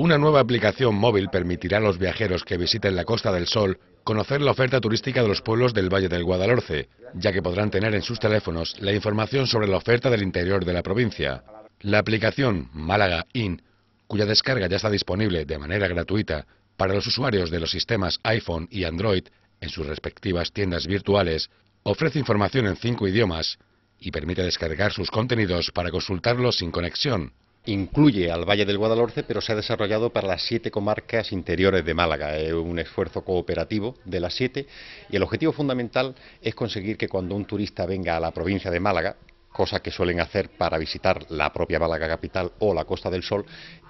Una nueva aplicación móvil permitirá a los viajeros que visiten la Costa del Sol conocer la oferta turística de los pueblos del Valle del Guadalhorce, ya que podrán tener en sus teléfonos la información sobre la oferta del interior de la provincia. La aplicación Málaga In, cuya descarga ya está disponible de manera gratuita para los usuarios de los sistemas iPhone y Android en sus respectivas tiendas virtuales, ofrece información en cinco idiomas y permite descargar sus contenidos para consultarlos sin conexión, incluye al Valle del Guadalhorce, pero se ha desarrollado para las siete comarcas interiores de Málaga. Es un esfuerzo cooperativo de las siete y el objetivo fundamental es conseguir que cuando un turista venga a la provincia de Málaga, cosa que suelen hacer para visitar la propia Málaga capital o la Costa del Sol,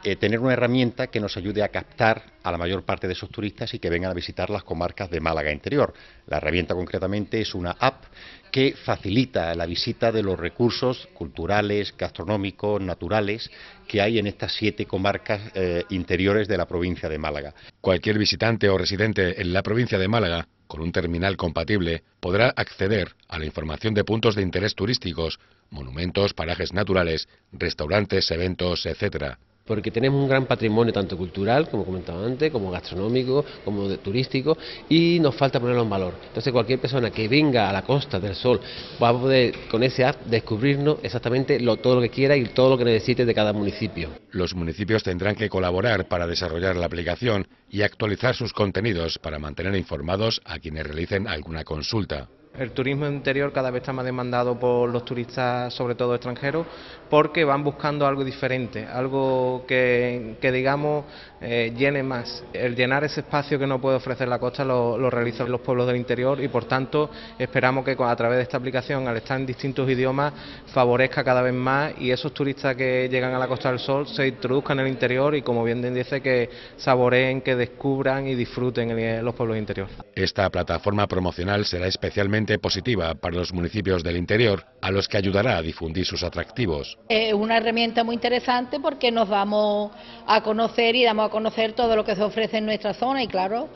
eh, tener una herramienta que nos ayude a captar a la mayor parte de esos turistas y que vengan a visitar las comarcas de Málaga Interior. La herramienta concretamente es una app que facilita la visita de los recursos culturales, gastronómicos, naturales que hay en estas siete comarcas eh, interiores de la provincia de Málaga. Cualquier visitante o residente en la provincia de Málaga con un terminal compatible, podrá acceder a la información de puntos de interés turísticos, monumentos, parajes naturales, restaurantes, eventos, etc porque tenemos un gran patrimonio tanto cultural, como comentaba antes, como gastronómico, como turístico, y nos falta ponerlo en valor. Entonces cualquier persona que venga a la Costa del Sol va a poder con ese app descubrirnos exactamente lo, todo lo que quiera y todo lo que necesite de cada municipio. Los municipios tendrán que colaborar para desarrollar la aplicación y actualizar sus contenidos para mantener informados a quienes realicen alguna consulta. El turismo interior cada vez está más demandado por los turistas, sobre todo extranjeros, porque van buscando algo diferente, algo que, digamos, eh, llene más. El llenar ese espacio que no puede ofrecer la costa lo, realizan los pueblos del interior y, por tanto, esperamos que a través de esta aplicación, al estar en distintos idiomas, favorezca cada vez más y esos turistas que llegan a la Costa del Sol se introduzcan en el interior y, como bien dice, que saboreen, que descubran y disfruten los pueblos interior". Esta plataforma promocional será especialmente positiva para los municipios del interior, a los que ayudará a difundir sus atractivos. Es una herramienta muy interesante porque nos vamos a conocer y damos a conocer todo lo que se ofrece en nuestra zona y claro,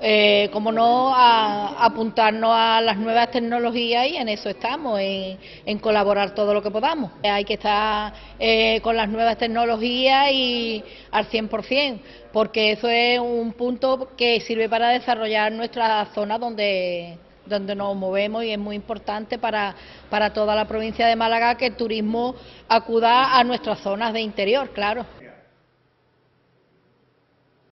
eh, como no, a, apuntarnos a las nuevas tecnologías y en eso estamos, en, colaborar todo lo que podamos. Hay que estar eh, con las nuevas tecnologías y al 100%, porque eso es un punto que sirve para desarrollar nuestra zona donde donde nos movemos y es muy importante para, para toda la provincia de Málaga que el turismo acuda a nuestras zonas de interior, claro.